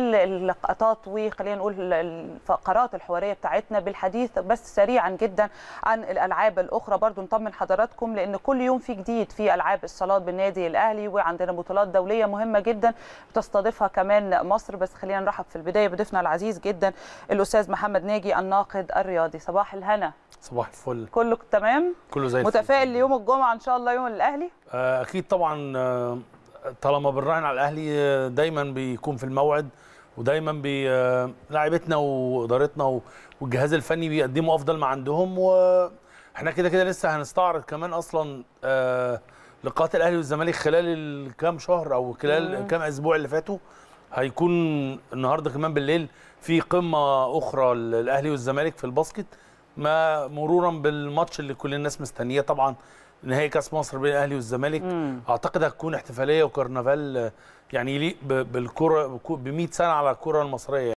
اللقطات وخلينا نقول الفقرات الحواريه بتاعتنا بالحديث بس سريعا جدا عن الالعاب الاخرى برضو نطمن حضراتكم لان كل يوم في جديد في العاب الصالات بالنادي الاهلي وعندنا بطولات دوليه مهمه جدا بتستضيفها كمان مصر بس خلينا نرحب في البدايه بضيفنا العزيز جدا الاستاذ محمد ناجي الناقد الرياضي صباح الهنا صباح الفل كله تمام كله زي الفل متفائل ليوم الجمعه ان شاء الله يوم الاهلي آه، اكيد طبعا آه، طالما بنراهن على الاهلي آه، دايما بيكون في الموعد ودايما بي آه، لاعيبتنا وادارتنا والجهاز الفني بيقدموا افضل ما عندهم واحنا كده كده لسه هنستعرض كمان اصلا آه، لقاءات الاهلي والزمالك خلال الكام شهر او خلال الكام اسبوع اللي فاتوا هيكون النهارده كمان بالليل في قمه اخرى للاهلي والزمالك في الباسكت ما مرورا بالماتش اللي كل الناس مستنياه طبعا نهائي كاس مصر بين الاهلي والزمالك مم. اعتقد هتكون احتفاليه وكرنفال يعني يليق بالكره ب 100 سنه على الكره المصريه